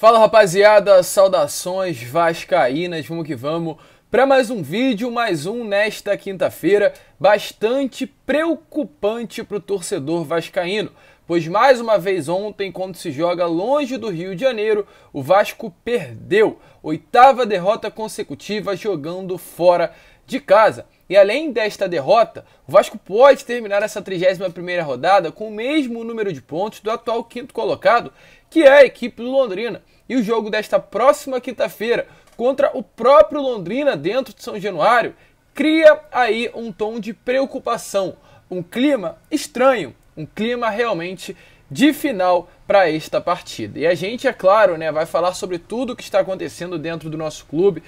Fala rapaziada, saudações vascaínas, vamos que vamos para mais um vídeo, mais um nesta quinta-feira, bastante preocupante para o torcedor vascaíno, pois mais uma vez ontem, quando se joga longe do Rio de Janeiro, o Vasco perdeu, oitava derrota consecutiva jogando fora de casa. E além desta derrota, o Vasco pode terminar essa 31ª rodada com o mesmo número de pontos do atual quinto colocado, que é a equipe do Londrina. E o jogo desta próxima quinta-feira contra o próprio Londrina dentro de São Januário cria aí um tom de preocupação, um clima estranho, um clima realmente de final para esta partida. E a gente, é claro, né, vai falar sobre tudo o que está acontecendo dentro do nosso clube,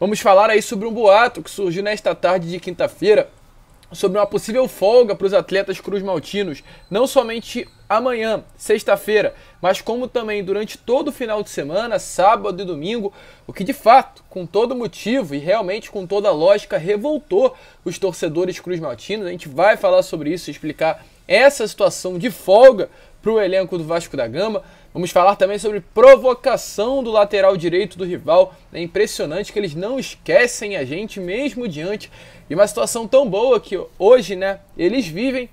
Vamos falar aí sobre um boato que surgiu nesta tarde de quinta-feira sobre uma possível folga para os atletas cruz-maltinos, não somente amanhã, sexta-feira, mas como também durante todo o final de semana, sábado e domingo, o que de fato, com todo motivo e realmente com toda lógica, revoltou os torcedores cruz-maltinos. A gente vai falar sobre isso, explicar essa situação de folga para o elenco do Vasco da Gama, Vamos falar também sobre provocação do lateral direito do rival. É impressionante que eles não esquecem a gente mesmo diante de uma situação tão boa que hoje, né, eles vivem.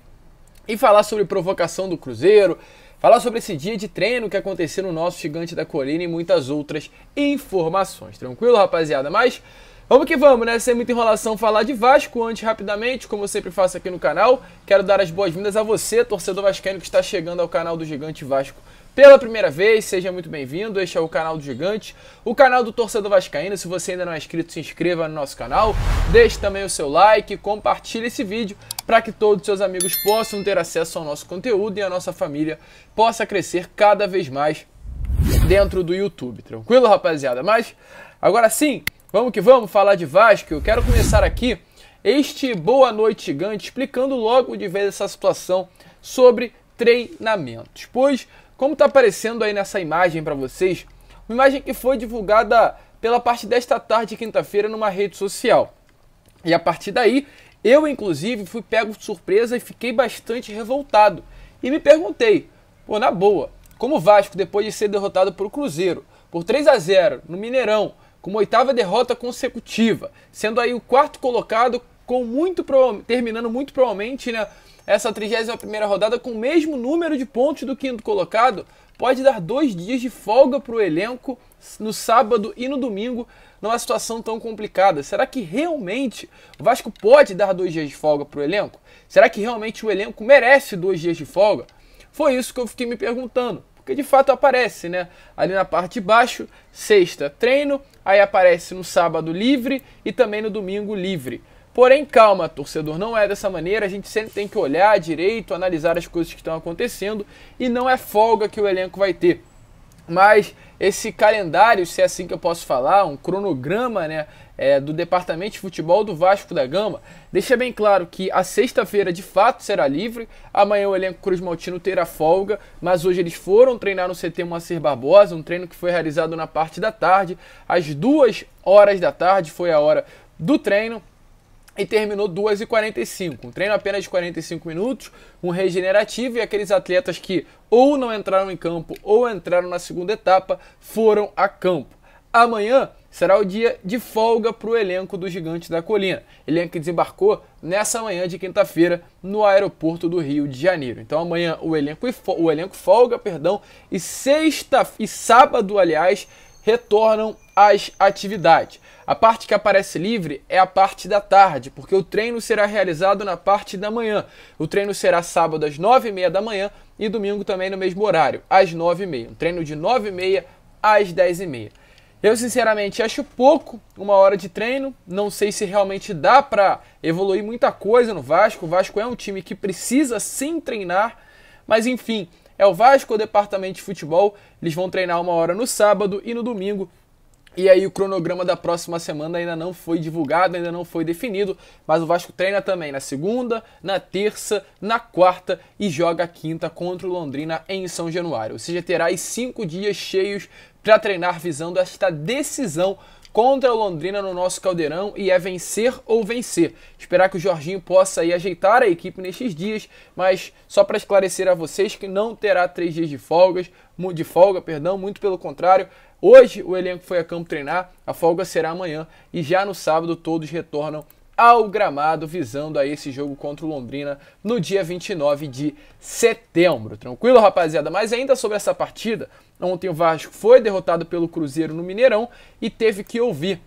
E falar sobre provocação do Cruzeiro, falar sobre esse dia de treino que aconteceu no nosso gigante da colina e muitas outras informações. Tranquilo, rapaziada? Mas Vamos que vamos, né? Sem muita enrolação, falar de Vasco. Antes, rapidamente, como eu sempre faço aqui no canal, quero dar as boas-vindas a você, torcedor vascaíno que está chegando ao canal do Gigante Vasco pela primeira vez, seja muito bem-vindo. Este é o canal do Gigante, o canal do torcedor vascaíno. Se você ainda não é inscrito, se inscreva no nosso canal, deixe também o seu like, compartilhe esse vídeo para que todos seus amigos possam ter acesso ao nosso conteúdo e a nossa família possa crescer cada vez mais dentro do YouTube. Tranquilo, rapaziada? Mas agora sim, Vamos que vamos falar de Vasco. Eu quero começar aqui este Boa Noite Gigante explicando logo de vez essa situação sobre treinamentos. Pois, como está aparecendo aí nessa imagem para vocês, uma imagem que foi divulgada pela parte desta tarde, quinta-feira, numa rede social. E a partir daí, eu inclusive fui pego de surpresa e fiquei bastante revoltado. E me perguntei, pô, na boa, como o Vasco, depois de ser derrotado pelo Cruzeiro por 3 a 0 no Mineirão, com uma oitava derrota consecutiva, sendo aí o quarto colocado, com muito terminando muito provavelmente né, essa 31 rodada com o mesmo número de pontos do quinto colocado, pode dar dois dias de folga para o elenco no sábado e no domingo numa situação tão complicada. Será que realmente o Vasco pode dar dois dias de folga para o elenco? Será que realmente o elenco merece dois dias de folga? Foi isso que eu fiquei me perguntando porque de fato aparece, né? Ali na parte de baixo, sexta treino, aí aparece no sábado livre e também no domingo livre. Porém, calma, torcedor, não é dessa maneira. A gente sempre tem que olhar direito, analisar as coisas que estão acontecendo e não é folga que o elenco vai ter. Mas esse calendário, se é assim que eu posso falar, um cronograma, né? é, do Departamento de Futebol do Vasco da Gama, deixa bem claro que a sexta-feira de fato será livre, amanhã o elenco Cruz Maltino terá folga, mas hoje eles foram treinar no CT Moacir Barbosa, um treino que foi realizado na parte da tarde, às duas horas da tarde foi a hora do treino, e terminou 2h45. Um treino apenas de 45 minutos, um regenerativo e aqueles atletas que ou não entraram em campo ou entraram na segunda etapa foram a campo amanhã será o dia de folga para o elenco do Gigante da Colina. Elenco que desembarcou nessa manhã de quinta-feira no aeroporto do Rio de Janeiro. Então amanhã o elenco, o elenco folga, perdão, e sexta e sábado, aliás, retornam às atividades. A parte que aparece livre é a parte da tarde, porque o treino será realizado na parte da manhã. O treino será sábado às 9h30 da manhã e domingo também no mesmo horário, às 9h30. Um treino de 9h30 às 10h30. Eu sinceramente acho pouco uma hora de treino, não sei se realmente dá para evoluir muita coisa no Vasco. O Vasco é um time que precisa sim treinar, mas enfim, é o Vasco, o departamento de futebol, eles vão treinar uma hora no sábado e no domingo e aí o cronograma da próxima semana ainda não foi divulgado, ainda não foi definido, mas o Vasco treina também na segunda, na terça, na quarta e joga quinta contra o Londrina em São Januário. Ou seja, terá aí cinco dias cheios para treinar visando esta decisão contra o Londrina no nosso caldeirão e é vencer ou vencer. Esperar que o Jorginho possa aí ajeitar a equipe nestes dias, mas só para esclarecer a vocês que não terá três dias de folgas, de folga, perdão, muito pelo contrário, Hoje o elenco foi a campo treinar, a folga será amanhã e já no sábado todos retornam ao gramado visando a esse jogo contra o Londrina no dia 29 de setembro. Tranquilo, rapaziada? Mas ainda sobre essa partida, ontem o Vasco foi derrotado pelo Cruzeiro no Mineirão e teve que ouvir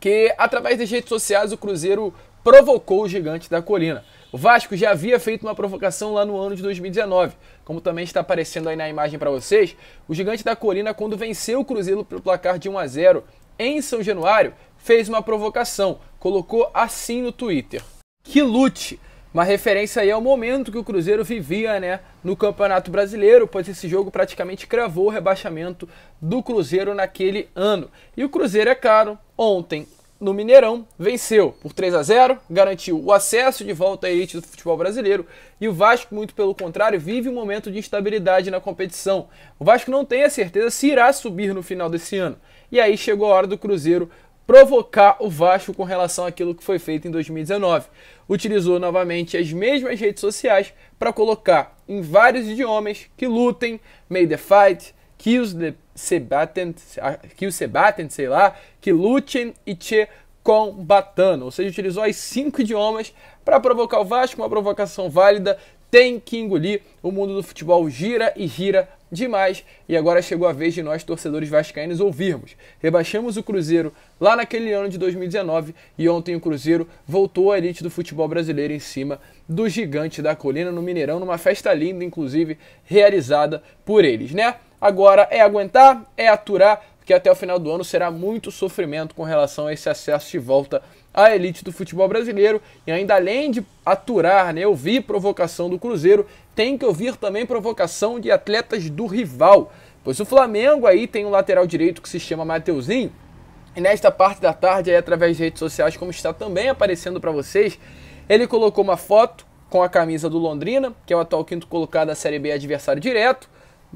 que através das redes sociais o Cruzeiro provocou o gigante da colina. O Vasco já havia feito uma provocação lá no ano de 2019, como também está aparecendo aí na imagem para vocês, o Gigante da Colina, quando venceu o Cruzeiro pelo placar de 1 a 0 em São Januário, fez uma provocação, colocou assim no Twitter: Que lute! Uma referência aí ao momento que o Cruzeiro vivia né, no Campeonato Brasileiro, pois esse jogo praticamente cravou o rebaixamento do Cruzeiro naquele ano. E o Cruzeiro, é caro, ontem no Mineirão, venceu por 3 a 0, garantiu o acesso de volta à elite do futebol brasileiro e o Vasco, muito pelo contrário, vive um momento de instabilidade na competição. O Vasco não tem a certeza se irá subir no final desse ano. E aí chegou a hora do Cruzeiro provocar o Vasco com relação àquilo que foi feito em 2019. Utilizou novamente as mesmas redes sociais para colocar em vários idiomas que lutem, made the fight, kills the se batem, que os se batem, sei lá, que lutem e te combatano. Ou seja, utilizou os cinco idiomas para provocar o Vasco, uma provocação válida. Tem que engolir. O mundo do futebol gira e gira demais e agora chegou a vez de nós, torcedores vascaínos, ouvirmos. Rebaixamos o Cruzeiro lá naquele ano de 2019 e ontem o Cruzeiro voltou à elite do futebol brasileiro em cima do gigante da colina no Mineirão, numa festa linda, inclusive, realizada por eles, né? Agora é aguentar, é aturar, que até o final do ano será muito sofrimento com relação a esse acesso de volta à elite do futebol brasileiro. E ainda além de aturar, né, ouvir provocação do Cruzeiro, tem que ouvir também provocação de atletas do rival, pois o Flamengo aí tem um lateral direito que se chama Mateuzinho. E nesta parte da tarde, aí, através das redes sociais, como está também aparecendo para vocês, ele colocou uma foto com a camisa do Londrina, que é o atual quinto colocado da Série B adversário direto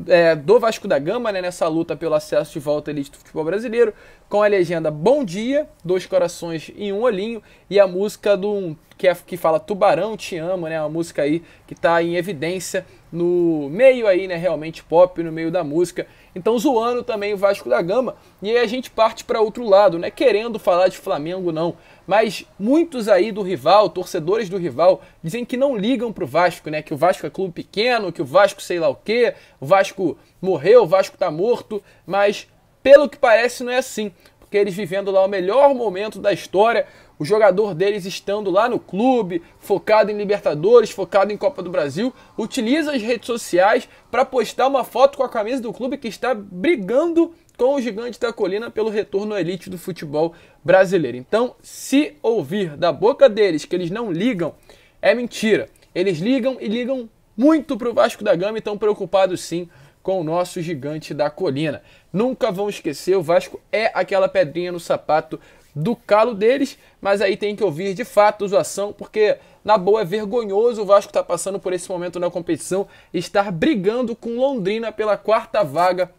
é, do Vasco da Gama, né, nessa luta pelo acesso de volta à elite do futebol brasileiro, com a legenda Bom Dia, Dois Corações e Um Olhinho, e a música do que, é, que fala Tubarão Te Amo, né, uma música aí que está em evidência no meio aí, né, realmente pop, no meio da música, então, zoando também o Vasco da Gama. E aí a gente parte para outro lado, né? Querendo falar de Flamengo, não. Mas muitos aí do rival, torcedores do rival, dizem que não ligam pro Vasco, né? Que o Vasco é clube pequeno, que o Vasco sei lá o quê, o Vasco morreu, o Vasco tá morto. Mas, pelo que parece, não é assim. Porque eles vivendo lá o melhor momento da história, o jogador deles estando lá no clube, focado em Libertadores, focado em Copa do Brasil, utiliza as redes sociais para postar uma foto com a camisa do clube que está brigando com o gigante da colina pelo retorno à elite do futebol brasileiro. Então, se ouvir da boca deles que eles não ligam, é mentira. Eles ligam e ligam muito para o Vasco da Gama e estão preocupados sim com o nosso gigante da colina. Nunca vão esquecer, o Vasco é aquela pedrinha no sapato do calo deles, mas aí tem que ouvir de fato a ação, porque na boa é vergonhoso o Vasco estar tá passando por esse momento na competição, estar brigando com Londrina pela quarta vaga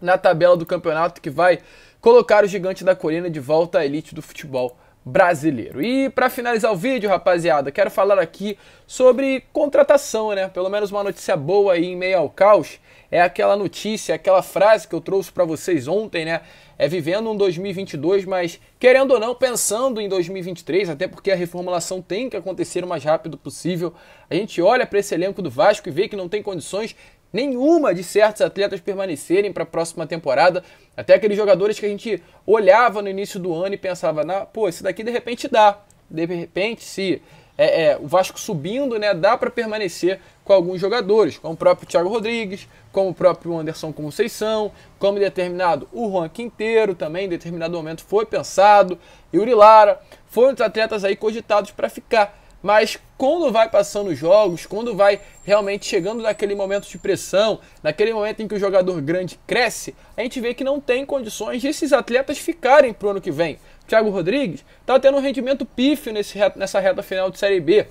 na tabela do campeonato que vai colocar o gigante da Colina de volta à elite do futebol brasileiro. E para finalizar o vídeo, rapaziada, quero falar aqui sobre contratação, né? Pelo menos uma notícia boa aí em meio ao caos. É aquela notícia, aquela frase que eu trouxe para vocês ontem, né? É vivendo um 2022, mas querendo ou não, pensando em 2023, até porque a reformulação tem que acontecer o mais rápido possível. A gente olha para esse elenco do Vasco e vê que não tem condições nenhuma de certos atletas permanecerem para a próxima temporada. Até aqueles jogadores que a gente olhava no início do ano e pensava, na pô, esse daqui de repente dá. De repente, se é, é, o Vasco subindo, né, dá para permanecer com alguns jogadores, como o próprio Thiago Rodrigues, como o próprio Anderson Conceição, como determinado o Juan Quinteiro também, em determinado momento foi pensado, e Lara, foram os atletas aí cogitados para ficar mas quando vai passando os jogos, quando vai realmente chegando naquele momento de pressão, naquele momento em que o jogador grande cresce, a gente vê que não tem condições de esses atletas ficarem pro ano que vem. Thiago Rodrigues está tendo um rendimento pífio nesse, nessa reta final de Série B.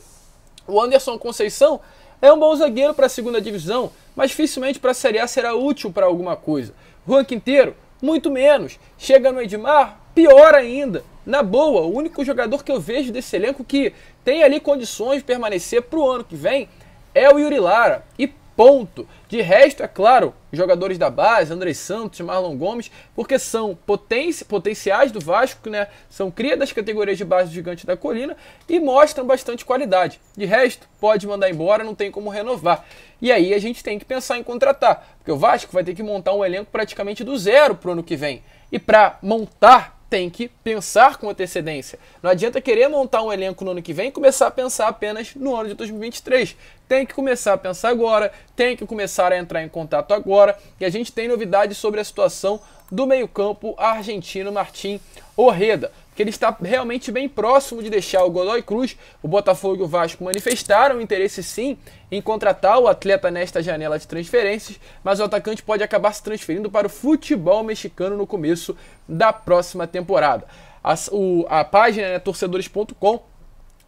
O Anderson Conceição é um bom zagueiro para a segunda divisão, mas dificilmente para a Série A será útil para alguma coisa. Juan Quinteiro, muito menos. Chega no Edmar, pior ainda na boa, o único jogador que eu vejo desse elenco que tem ali condições de permanecer para o ano que vem é o Yuri Lara. E ponto. De resto, é claro, jogadores da base, André Santos, Marlon Gomes, porque são poten potenciais do Vasco, né? São cria das categorias de base do Gigante da Colina e mostram bastante qualidade. De resto, pode mandar embora, não tem como renovar. E aí a gente tem que pensar em contratar, porque o Vasco vai ter que montar um elenco praticamente do zero para o ano que vem. E para montar tem que pensar com antecedência. Não adianta querer montar um elenco no ano que vem e começar a pensar apenas no ano de 2023 tem que começar a pensar agora, tem que começar a entrar em contato agora. E a gente tem novidades sobre a situação do meio-campo argentino Martim Orreda, que ele está realmente bem próximo de deixar o Godoy Cruz. O Botafogo e o Vasco manifestaram interesse sim em contratar o atleta nesta janela de transferências, mas o atacante pode acabar se transferindo para o futebol mexicano no começo da próxima temporada. A, o, a página é né, torcedores.com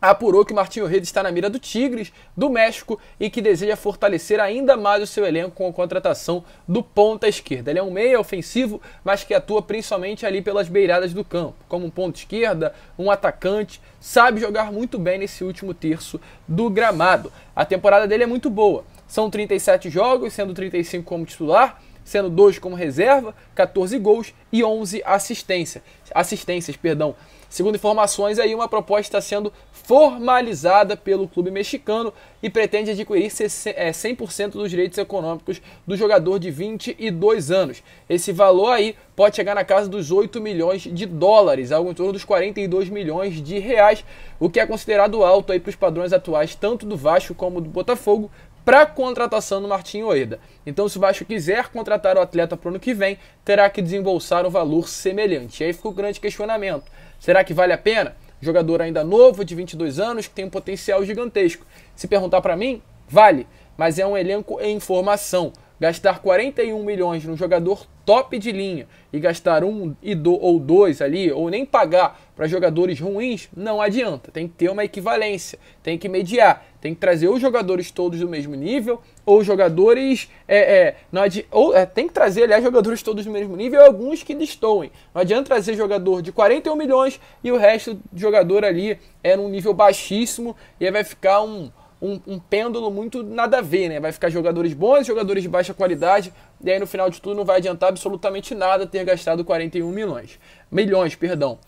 apurou que Martinho Reis está na mira do Tigres, do México e que deseja fortalecer ainda mais o seu elenco com a contratação do ponta esquerda. Ele é um meia ofensivo, mas que atua principalmente ali pelas beiradas do campo, como um ponta esquerda, um atacante, sabe jogar muito bem nesse último terço do gramado. A temporada dele é muito boa. São 37 jogos, sendo 35 como titular, sendo 2 como reserva, 14 gols e 11 assistências assistências, perdão. Segundo informações, aí uma proposta está sendo formalizada pelo clube mexicano e pretende adquirir 100% é, dos direitos econômicos do jogador de 22 anos. Esse valor aí pode chegar na casa dos 8 milhões de dólares, algo em torno dos 42 milhões de reais, o que é considerado alto aí para os padrões atuais tanto do Vasco como do Botafogo, para contratação do Martinho Oeda. Então, se o Vasco quiser contratar o atleta para o ano que vem, terá que desembolsar um valor semelhante. E aí fica o grande questionamento: será que vale a pena? Jogador ainda novo, de 22 anos, que tem um potencial gigantesco. Se perguntar para mim, vale, mas é um elenco em formação. Gastar 41 milhões num jogador top de linha e gastar um e do, ou dois ali, ou nem pagar para jogadores ruins, não adianta. Tem que ter uma equivalência, tem que mediar tem que trazer os jogadores todos do mesmo nível, ou jogadores. É, é, não adi ou, é, tem que trazer, aliás, jogadores todos do mesmo nível e alguns que destoem. Não adianta trazer jogador de 41 milhões e o resto de jogador ali é num nível baixíssimo e aí vai ficar um, um, um, pêndulo muito nada a ver, né? Vai ficar jogadores bons, jogadores de baixa qualidade, e aí no final de tudo não vai adiantar absolutamente nada ter gastado 41 milhões. Milhões, perdão.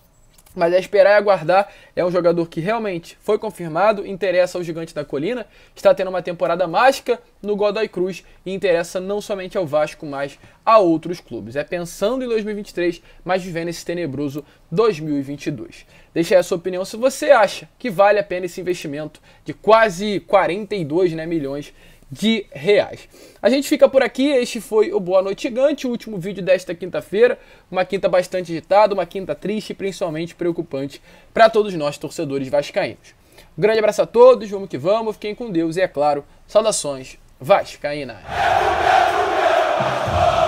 Mas é esperar e aguardar. É um jogador que realmente foi confirmado, interessa ao Gigante da Colina, está tendo uma temporada mágica no Godoy Cruz e interessa não somente ao Vasco, mas a outros clubes. É pensando em 2023, mas vivendo esse tenebroso 2022. Deixa aí a sua opinião se você acha que vale a pena esse investimento de quase 42 né, milhões de reais. A gente fica por aqui, este foi o Boa Noite Gigante, o último vídeo desta quinta-feira, uma quinta bastante agitada, uma quinta triste e principalmente preocupante para todos nós torcedores vascaínos. Um grande abraço a todos, vamos que vamos, fiquem com Deus e é claro, saudações vascaínas. É